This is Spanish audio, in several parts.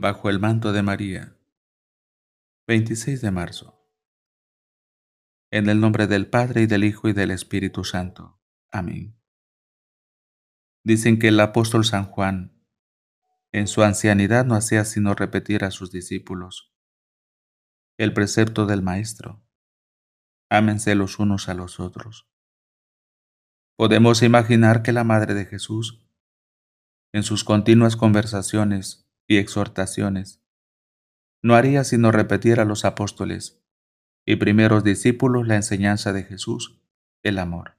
bajo el manto de María. 26 de marzo. En el nombre del Padre y del Hijo y del Espíritu Santo. Amén. Dicen que el apóstol San Juan, en su ancianidad no hacía sino repetir a sus discípulos el precepto del Maestro. Ámense los unos a los otros. Podemos imaginar que la Madre de Jesús, en sus continuas conversaciones y exhortaciones. No haría sino repetir a los apóstoles y primeros discípulos la enseñanza de Jesús, el amor.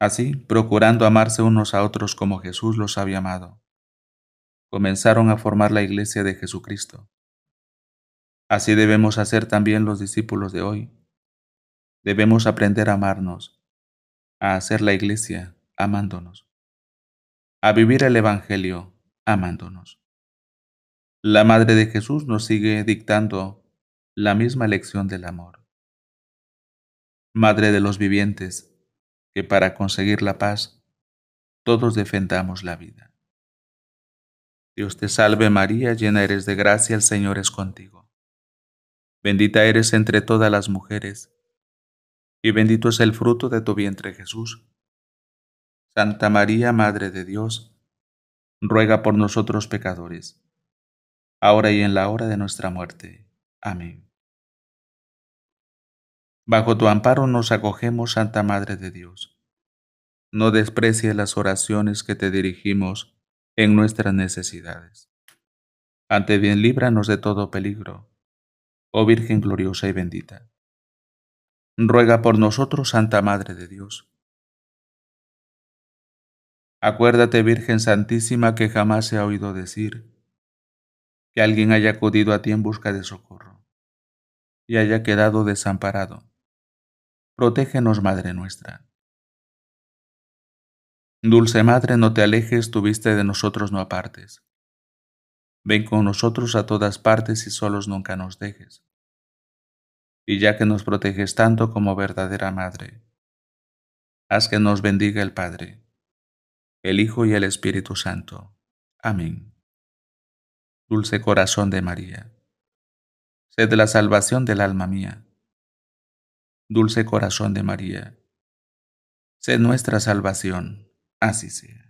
Así, procurando amarse unos a otros como Jesús los había amado, comenzaron a formar la iglesia de Jesucristo. Así debemos hacer también los discípulos de hoy. Debemos aprender a amarnos, a hacer la iglesia amándonos, a vivir el Evangelio amándonos. La Madre de Jesús nos sigue dictando la misma lección del amor. Madre de los vivientes, que para conseguir la paz todos defendamos la vida. Dios te salve María, llena eres de gracia, el Señor es contigo. Bendita eres entre todas las mujeres, y bendito es el fruto de tu vientre Jesús. Santa María, Madre de Dios, ruega por nosotros pecadores ahora y en la hora de nuestra muerte. Amén. Bajo tu amparo nos acogemos, Santa Madre de Dios. No desprecies las oraciones que te dirigimos en nuestras necesidades. Ante bien, líbranos de todo peligro, oh Virgen gloriosa y bendita. Ruega por nosotros, Santa Madre de Dios. Acuérdate, Virgen Santísima, que jamás se ha oído decir, que alguien haya acudido a ti en busca de socorro y haya quedado desamparado. Protégenos, Madre nuestra. Dulce Madre, no te alejes, tuviste de nosotros no apartes. Ven con nosotros a todas partes y solos nunca nos dejes. Y ya que nos proteges tanto como verdadera Madre, haz que nos bendiga el Padre, el Hijo y el Espíritu Santo. Amén dulce corazón de María. Sed la salvación del alma mía. Dulce corazón de María. Sed nuestra salvación. Así sea.